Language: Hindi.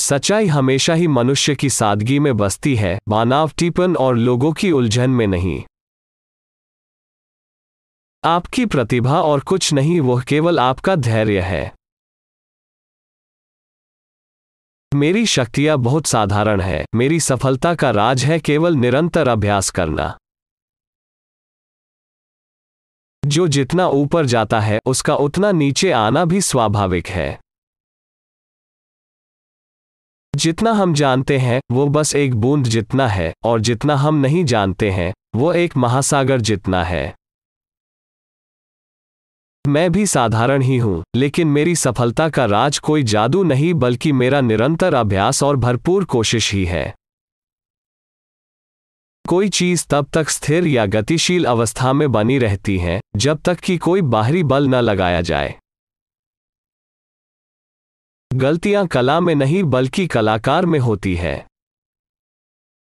सच्चाई हमेशा ही मनुष्य की सादगी में बसती है मानवटीपन और लोगों की उलझन में नहीं आपकी प्रतिभा और कुछ नहीं वह केवल आपका धैर्य है मेरी शक्तियां बहुत साधारण है मेरी सफलता का राज है केवल निरंतर अभ्यास करना जो जितना ऊपर जाता है उसका उतना नीचे आना भी स्वाभाविक है जितना हम जानते हैं वो बस एक बूंद जितना है और जितना हम नहीं जानते हैं वो एक महासागर जितना है मैं भी साधारण ही हूं लेकिन मेरी सफलता का राज कोई जादू नहीं बल्कि मेरा निरंतर अभ्यास और भरपूर कोशिश ही है कोई चीज तब तक स्थिर या गतिशील अवस्था में बनी रहती है जब तक कि कोई बाहरी बल न लगाया जाए गलतियां कला में नहीं बल्कि कलाकार में होती हैं